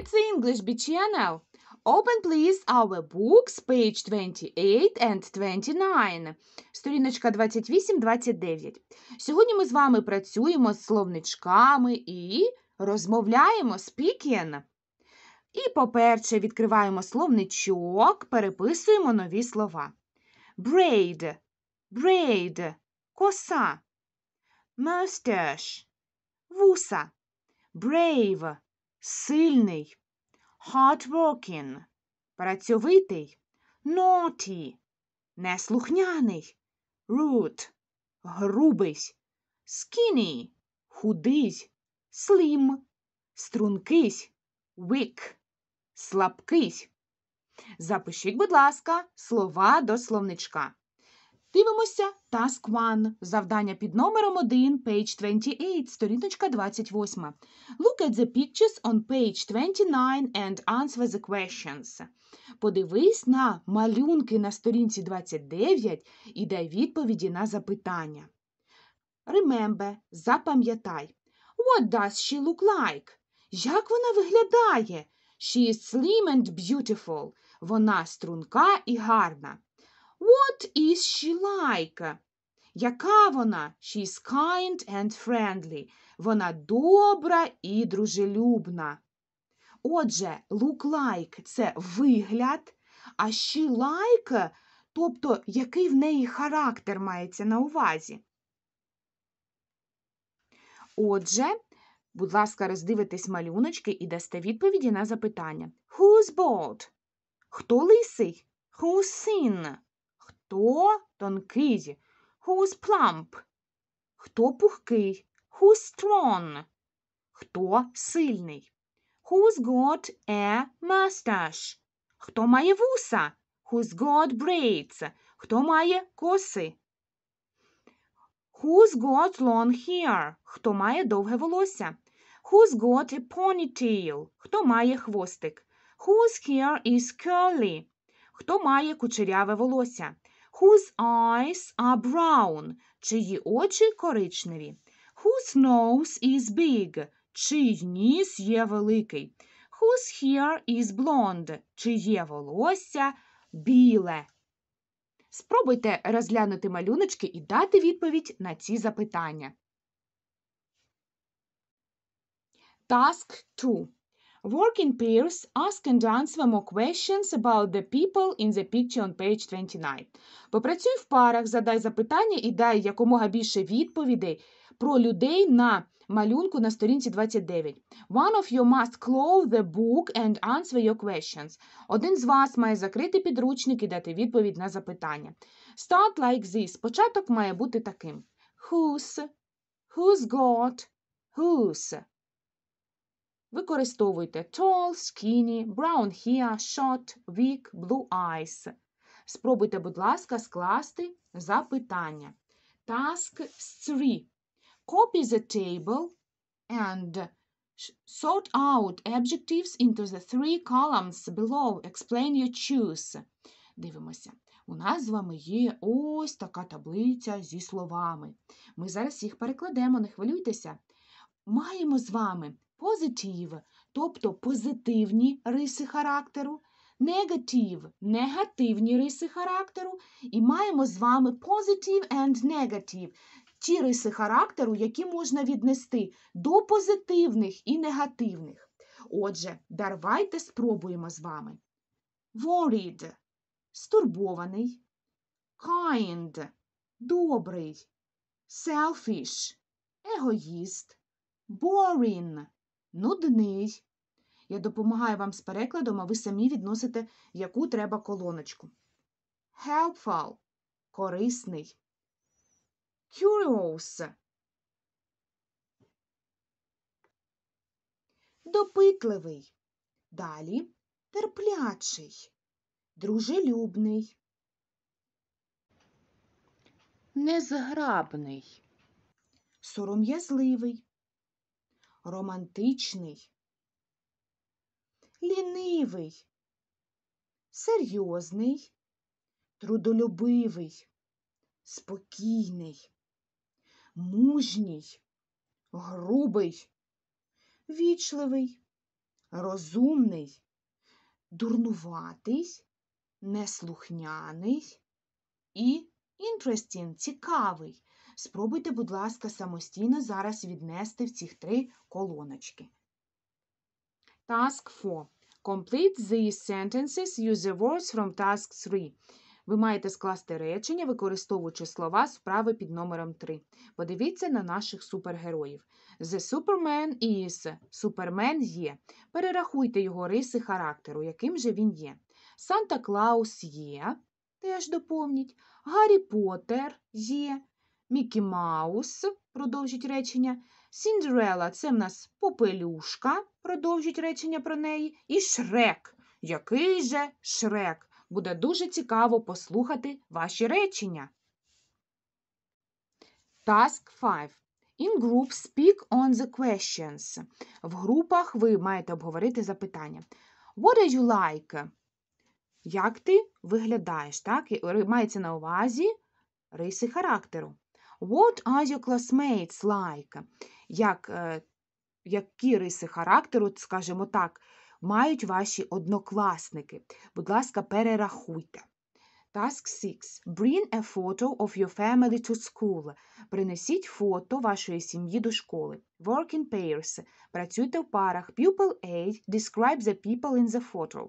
It's English Channel. Open, please, our books, page 28 and 29. Сторіночка 28-29. Сьогодні ми з вами працюємо з словничками і розмовляємо speaking. І, по-перше, відкриваємо словничок, переписуємо нові слова. Braid, braid, коса, mustache, вуса, brave сильний, hardworking, працьовитий, naughty, неслухняний, rude, грубий, skinny, худий, slim, стрункий, weak, слабкий. Запишіть, будь ласка, слова до словничка. Дивимося Task 1. Завдання під номером 1, page 28, сторіночка 28. Look at the pictures on page 29 and answer the questions. Подивись на малюнки на сторінці 29 і дай відповіді на запитання. Remember, запам'ятай. What does she look like? Як вона виглядає? She is slim and beautiful. Вона струнка і гарна. What is she like? Яка вона? She's kind and friendly. Вона добра і дружелюбна. Отже, look like це вигляд, а she like, тобто який в неї характер мається на увазі. Отже, будь ласка, роздивитесь малюночки і дасте відповіді на запитання. Who's bald? Хто лисий? Who's thin? Хто тонкий? Who's plump? Хто пухкий? Who's strong? Хто сильний? Who's got a mustache? Хто має вуса? Who's got braids? Хто має коси? Who's got long hair? Хто має довге волосся? Who's got a ponytail? Хто має хвостик? Whose hair is curly? Хто має кучеряве волосся? Whose eyes are brown? Чиї очі коричневі. Whose nose is big? Чий ніс є великий. Whose hair is blonde? Чиє волосся біле. Спробуйте розглянути малюночки і дати відповідь на ці запитання. Task 2. Working peers ask and answer more questions about the people in the picture on page 29. Попрацюй в парах, задай запитання і дай якомога більше відповідей про людей на малюнку на сторінці 29. One of you must close the book and answer your questions. Один з вас має закрити підручник і дати відповідь на запитання. Start like this. Початок має бути таким. Who's? Who's got? Whose? Використовуйте tall, skinny, brown hair, short, weak, blue eyes. Спробуйте, будь ласка, скласти запитання. Task 3. Copy the table and sort out adjectives into the three columns below. Explain your choose. Дивимося. У нас з вами є ось така таблиця зі словами. Ми зараз їх перекладемо, не хвилюйтеся. Маємо з вами позитив, тобто позитивні риси характеру, негатив негативні риси характеру, і маємо з вами positive and negative. Ті риси характеру, які можна віднести до позитивних і негативних. Отже, давайте спробуємо з вами. Worried стурбований, kind добрий, selfish егоїст, boring нудний. Я допомагаю вам з перекладом, а ви самі відносите, яку треба колоночку. Helpful корисний. Curious допитливий. Далі терплячий, дружелюбний. Незграбний, сором'язливий, романтичний, лінивий, серйозний, трудолюбивий, спокійний, мужній, грубий, вічливий, розумний, дурнуватий, неслухняний і Інтерестін цікавий, Спробуйте, будь ласка, самостійно зараз віднести в цих три колоночки. Task 4. Complete these sentences use the words from task 3. Ви маєте скласти речення, використовуючи слова з вправи під номером 3. Подивіться на наших супергероїв. The Superman is. Супермен є. Перерахуйте його риси характеру, яким же він є. Санта Клаус є. Теж доповніть. Гаррі Поттер є. Мікі Маус, продовжить речення. Сіндрела це в нас попелюшка, продовжить речення про неї. І шрек. Який же шрек? Буде дуже цікаво послухати ваші речення. Task 5. In group speak on the questions. В групах ви маєте обговорити запитання. What do you like? Як ти виглядаєш? Так? мається на увазі риси характеру. What are your classmates like? Як, е, Які риси характеру, скажімо так, мають ваші однокласники? Будь ласка, перерахуйте. Task 6. Bring a photo of your family to school. Принесіть фото вашої сім'ї до школи. Work in pairs. Працюйте в парах. Pupil A. Describe the people in the photo.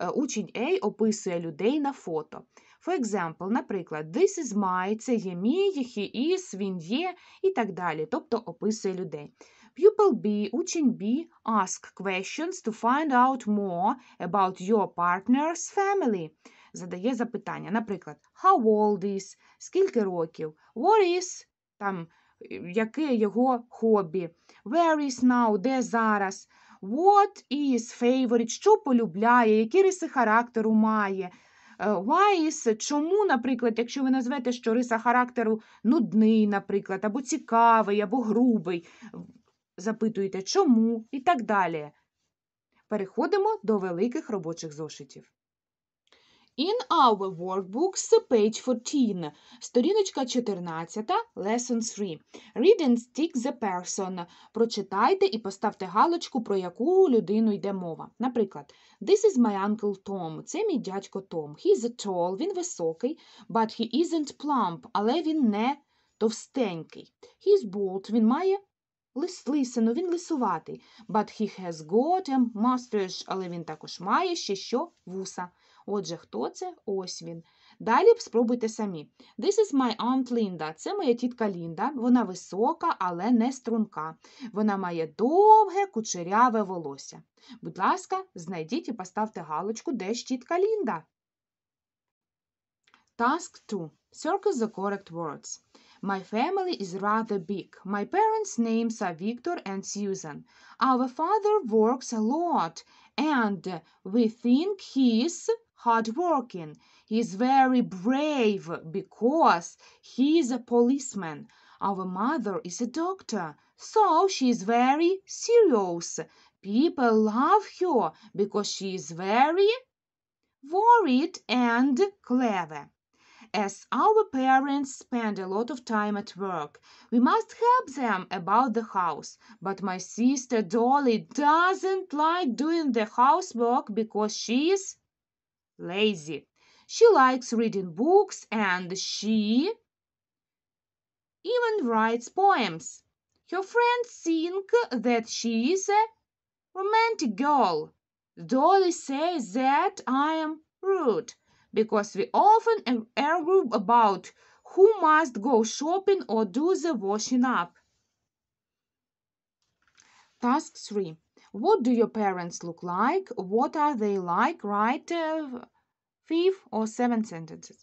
Е, учень A описує людей на фото. For example, наприклад, this is my, це є мій, he is, він є і так далі. Тобто описує людей. Pupil B, учень B, ask questions to find out more about your partner's family. Задає запитання. Наприклад, how old is, скільки років, what is, там, е, яке його хобі, where is now, де зараз. What is favorite? Що полюбляє, які риси характеру має? Why е, is, чому, наприклад, якщо ви назвете, що риса характеру нудний, наприклад, або цікавий, або грубий, запитуєте чому і так далі. Переходимо до великих робочих зошитів. In our workbooks, page 14, сторіночка 14, lesson 3. Read and stick the person. Прочитайте і поставте галочку, про яку людину йде мова. Наприклад, This is my uncle Tom. Це мій дядько Том. He's a tall, він високий, but he isn't plump, але він не товстенький. He's is bald, він має лис, лисину, він лисуватий. But he has got a mustache, але він також має ще що вуса. Отже, хто це? Ось він. Далі спробуйте самі. This is my aunt Linda. Це моя тітка Лінда. Вона висока, але не струнка. Вона має довге кучеряве волосся. Будь ласка, знайдіть і поставте галочку, де ж тітка Лінда. Task 2. Circle the correct words. My family is rather big. My parents' names are Victor and Susan. Our father works a lot, and we think he's hardworking. He is very brave because he is a policeman. Our mother is a doctor, so she is very serious. People love her because she is very worried and clever. As our parents spend a lot of time at work, we must help them about the house. But my sister Dolly doesn't like doing the housework because she is lazy. She likes reading books and she even writes poems. Her friends think that she is a romantic girl. Dolly says that I am rude because we often argue about who must go shopping or do the washing up. Task 3. What do your parents look like? What are they like? Write е, five or seven sentences.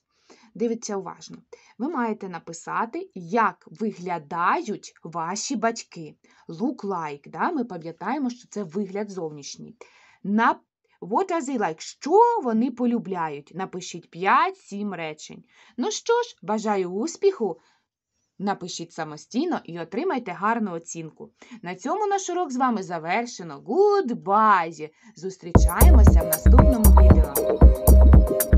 Дивіться уважно. Ви маєте написати, як виглядають ваші батьки. Look like. Да? Ми пам'ятаємо, що це вигляд зовнішній. На What are they like? Що вони полюбляють? Напишіть 5-7 речень. Ну що ж, бажаю успіху! Напишіть самостійно і отримайте гарну оцінку. На цьому наш урок з вами завершено. Гудбай! Зустрічаємося в наступному відео.